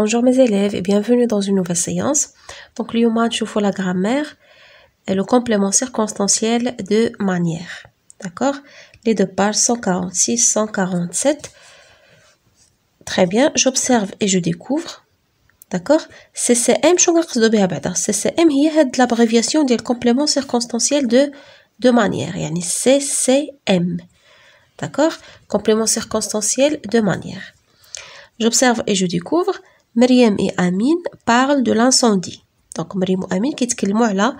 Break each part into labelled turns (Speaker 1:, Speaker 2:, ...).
Speaker 1: Bonjour mes élèves et bienvenue dans une nouvelle séance. Donc le je la grammaire et le complément circonstanciel de manière. D'accord Les deux pages 146, 147. Très bien, j'observe et je découvre. D'accord CCM, je vous CCM est l'abréviation du complément circonstanciel de de manière يعني CCM. D'accord Complément circonstanciel de manière. J'observe et je découvre. Miriam et Amin parlent de l'incendie. Donc, Miriam et Amin qui parlent là,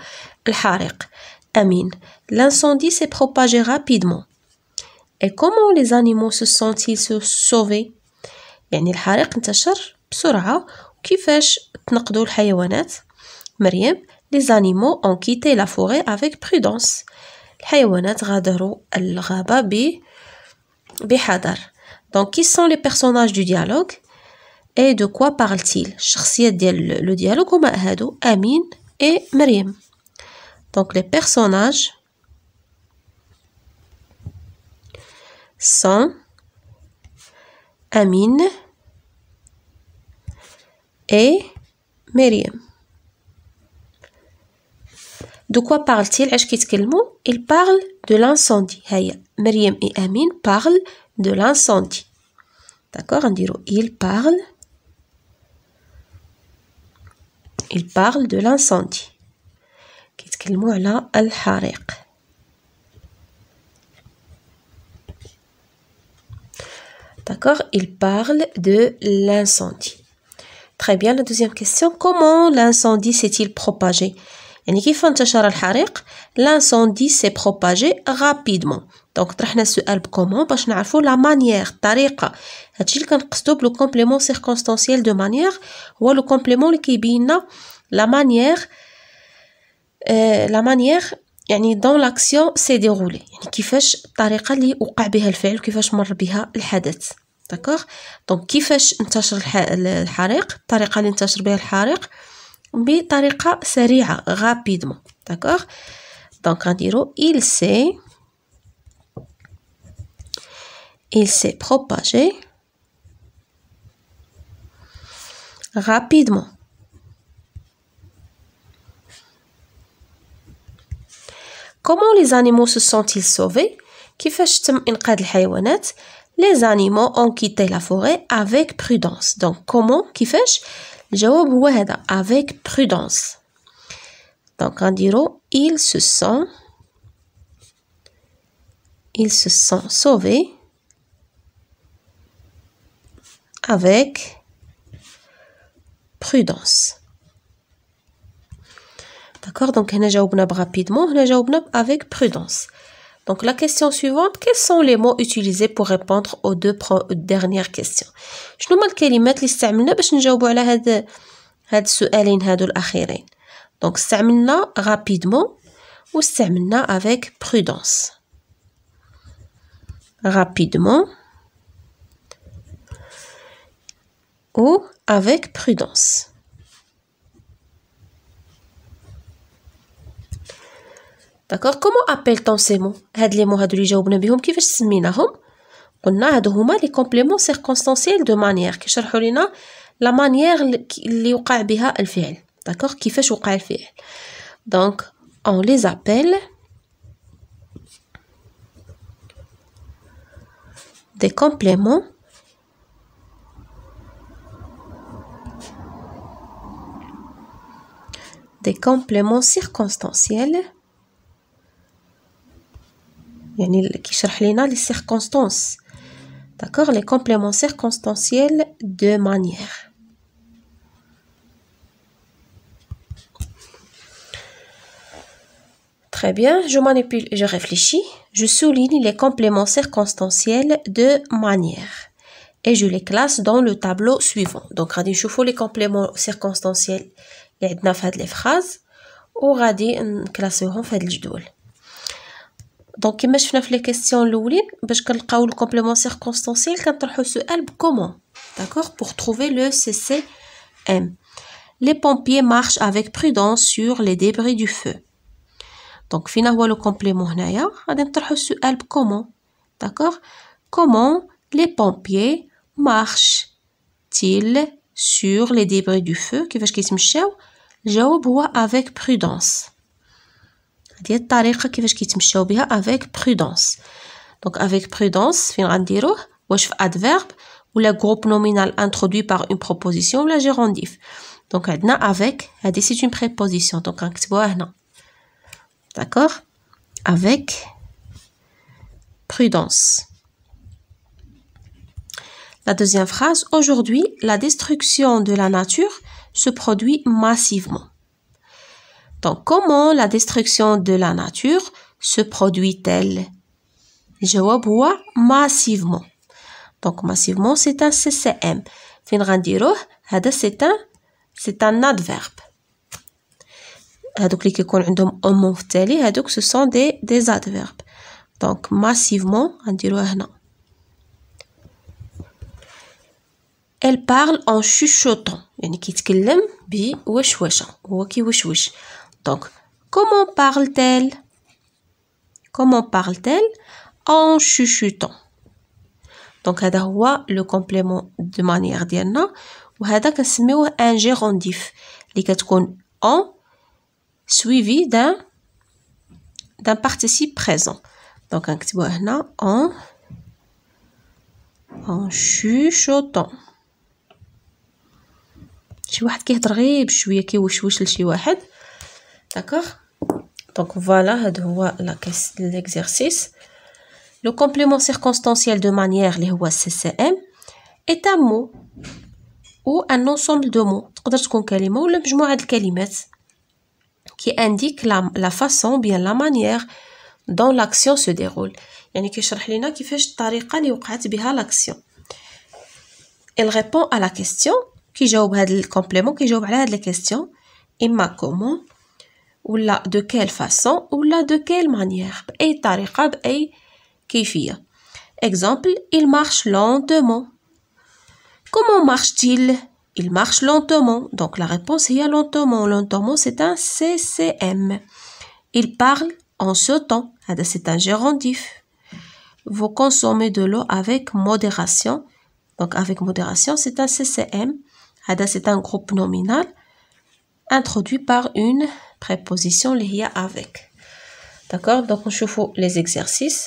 Speaker 1: Amin, l'incendie s'est propagé rapidement. Et comment les animaux se sont-ils sauvés يعني الحريق انتشر بسرعة وكيفاش les الحيوانات مريم quitté qui ont quitté prudence. Les avec prudence الحيوانات غادروا الغابة بحذر Donc, qui sont les personnages du dialogue et de quoi parle-t-il le dialogue Amin et Myriam. donc les personnages sont Amin et Myriam. de quoi parle-t-il il parle de l'incendie Myriam et Amin parlent de l'incendie D'accord, on dirait, ils parlent. Il parle de l'incendie. là, al D'accord Il parle de l'incendie. Très bien, la deuxième question. Comment l'incendie s'est-il propagé يعني كيف انتشر الحريق لانسوندي سي بروباجي رابيدمون دونك طرحنا السؤال بكومون باش نعرفوا لا مانيير الطريقه هادشي اللي كنقصدو بلو كومبليمون سيركونستانسييل دو مانيير هو لو كومبليمون اللي كيبين لنا لا مانيير لا مانيير يعني دون لاكسيون سي ديغولي يعني كيفاش الطريقه اللي وقع بها الفعل كيفاش مر بها الحدث داكوغ دونك كيفاش انتشر الحريق الطريقه اللي انتشر بها الحريق manière rapidement d'accord donc dire il s'est il s'est propagé rapidement comment les animaux se sont-ils sauvés كيفاش تم الحيوانات les animaux ont quitté la forêt avec prudence donc comment كيفاش جواب هو avec prudence donc غنديرو il se sent il se sent sauvé avec prudence D'accord Donc, on a rapidement, on a avec prudence. Donc la question suivante, quels sont les mots utilisés pour répondre aux deux dernières questions شنو هما الكلمات اللي استعملنا باش نجاوبوا على هاد هاد السؤالين هادو الاخيرين دونك استعملنا rapidement واستعملنا avec prudence rapidement ou avec prudence D'accord Comment appelle-t-on ces mots Ces mots-là, qu'est-ce qu'ils s'appellent Ce sont des compléments circonstanciels de manière qui expliquent la manière dont se fait le fait. D'accord Qu'est-ce qu'il se fait Donc, on les appelle... des compléments... des compléments circonstanciels... يعني كيشرح لينا les circonstances, les compléments circonstanciels de manière. Très bien, je manipule, je réfléchis, je souligne les compléments circonstanciels de manière et je les classe dans le tableau suivant. Donc, je fais les compléments circonstanciels et' je les phrases ou classeur classeront fait le الجدول. Donc, il y a question La pour trouver le complément circonstanciel, il comment. D'accord Pour trouver le CCM. Les pompiers marchent avec prudence sur les débris du feu. Donc, comment. D'accord Comment les pompiers marchent-ils sur les débris du feu je avec prudence. Il y avec prudence. Donc avec prudence, fin de la ou adverbe ou le groupe nominal introduit par une proposition ou la gérondif. Donc avec, la décide c'est une préposition. Donc avec, d'accord? Avec prudence. La deuxième phrase. Aujourd'hui, la destruction de la nature se produit massivement. Donc, comment la destruction de la nature se produit-elle Je هو massivement. Donc, massivement, c'est un CCM. فين on c'est un c'est un adverbe. Donc, ce sont des, des adverbes. Donc, massivement, غنديروها non. Elle parle en chuchotant. Elle parle en chuchotant. Donc, comment parle-t-elle Comment parle-t-elle En chuchotant. Donc, هذا هو le complément de manière ديالنا وهذا كنسميوه un gérondif اللي كتكون en suivi d'un d'un participe présent. Donc, نكتبوها un en en chuchotant. شي واحد كيهضر غير بشويه كيوشوش لشي واحد D'accord Donc voilà, l'exercice. Le complément circonstanciel de manière, les CCM, est un mot ou un ensemble de mots. qui indique la, façon, bien la manière dont l'action se déroule. يعني il répond à la question qui' le complément qui على la question. question m'a comment? ou là de quelle façon ou là de quelle manière Et طريقة et exemple il marche lentement comment marche-t-il il marche lentement donc la réponse est lentement lentement c'est un CCM il parle en sautant c'est un gérondif vous consommez de l'eau avec modération donc avec modération c'est un CCM c'est un groupe nominal introduit par une préposition اللي هي avec d'accord donc on chauffe les exercices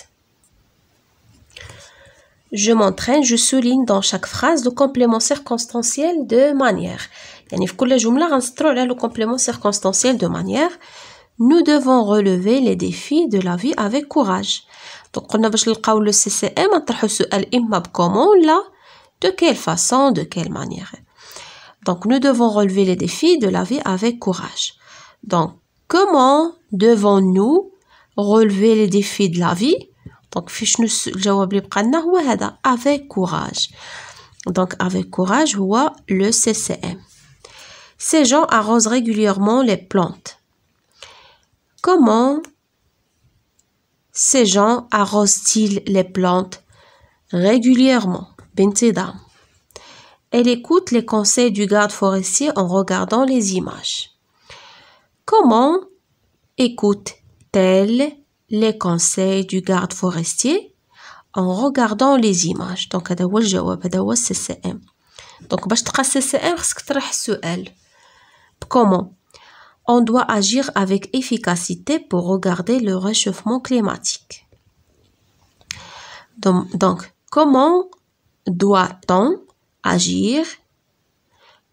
Speaker 1: je m'entraîne je souligne dans chaque phrase le complément circonstanciel de manière يعني في كل le complément circonstanciel de manière nous devons relever les défis de la vie avec courage donc قلنا باش نلقاو لو CCM, on a نطرحو سؤال de quelle façon de quelle manière donc nous devons relever les défis de la vie avec courage donc, comment devons-nous relever les défis de la vie Donc, avec courage. Donc, avec courage, le CCM. Ces gens arrosent régulièrement les plantes. Comment ces gens arrosent-ils les plantes régulièrement Elle écoute les conseils du garde forestier en regardant les images. Comment écoute-t-elle les conseils du garde forestier en regardant les images Donc, c'est Donc, CCM. comment on doit agir avec efficacité pour regarder le réchauffement climatique donc comment doit-on agir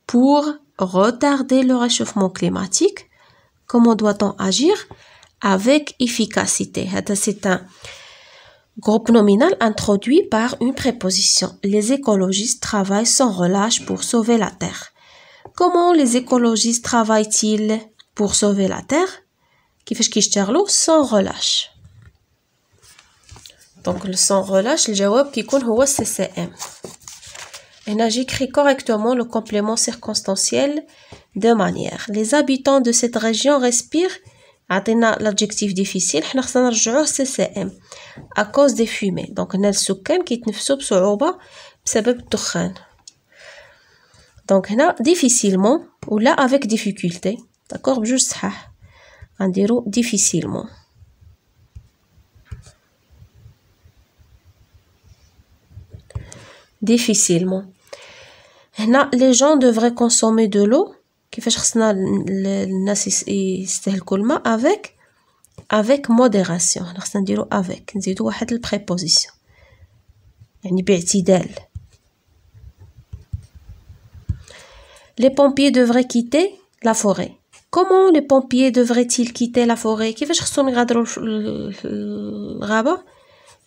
Speaker 1: pour retarder le réchauffement climatique Comment doit-on agir avec efficacité C'est un groupe nominal introduit par une préposition. Les écologistes travaillent sans relâche pour sauver la Terre. Comment les écologistes travaillent-ils pour sauver la Terre كيفاش كيشتغلوا Sans relâche Donc, le sans relâche le réponse qui est j'écris correctement le complément circonstanciel de manière. Les habitants de cette région respirent. l'adjectif difficile On à cause des fumées donc هنا السكان كيتنفسوا cause du Donc difficilement là, avec difficulté d'accord ça. va dire difficilement difficilement les gens devraient consommer de l'eau qui fait avec modération. Je veux dire avec. Je veux préposition. Il y Les pompiers devraient quitter la forêt. Comment les pompiers devraient-ils quitter la forêt? Qui veut consommer un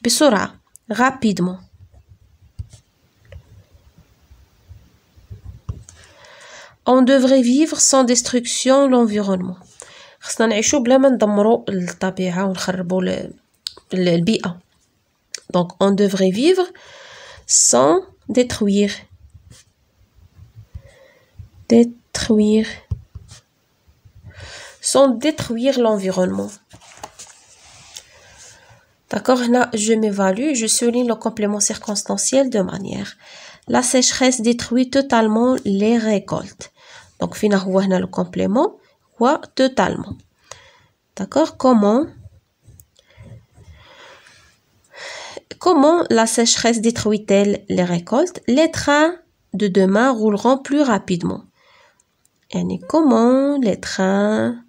Speaker 1: drap? Rapidement. on devrait vivre sans destruction l'environnement. donc on devrait vivre sans détruire détruire sans détruire l'environnement d'accord là je m'évalue je souligne le complément circonstanciel de manière la sécheresse détruit totalement les récoltes. Donc, finalement, a le complément Quoi totalement. D'accord Comment Comment la sécheresse détruit-elle les récoltes Les trains de demain rouleront plus rapidement. Et comment les trains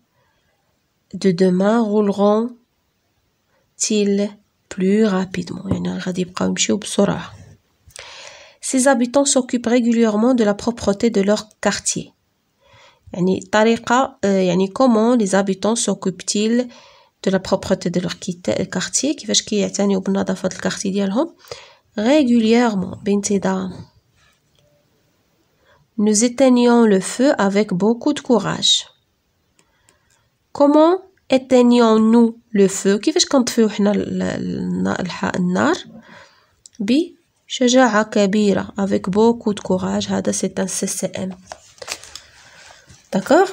Speaker 1: de demain rouleront-ils plus rapidement ses habitants s'occupent régulièrement de la propreté de leur quartier. comment les habitants s'occupent-ils de la propreté de leur quartier régulièrement Nous éteignons le feu avec beaucoup de courage. Comment éteignons-nous le feu qui شجاعة كبيرة avec beaucoup de courage c'est un CCM d'accord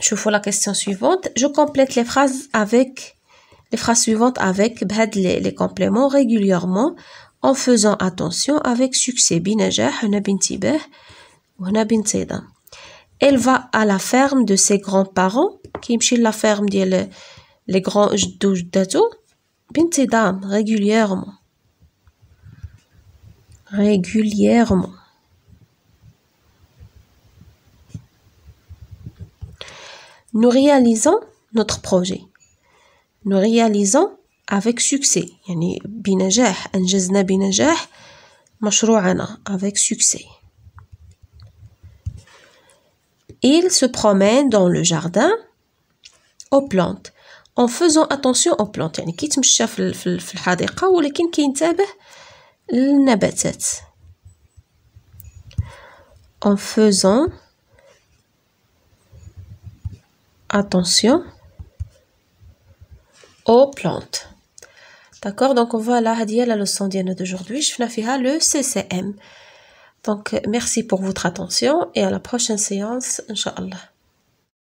Speaker 1: Je fais la question suivante je complète les phrases avec les phrases suivantes avec les, compléments régulièrement en faisant attention avec succès بنجاح elle va à la ferme de ses grands-parents à la ferme des les grands جدو régulièrement régulièrement. Nous réalisons notre projet. Nous réalisons avec succès. avec succès. Il se promène dans le jardin aux plantes en faisant attention aux plantes يعني في de en faisant attention aux plantes. D'accord Donc, on va là, à la leçon d'aujourd'hui. Je finis le CCM. Donc, merci pour votre attention et à la prochaine séance, Inch'Allah.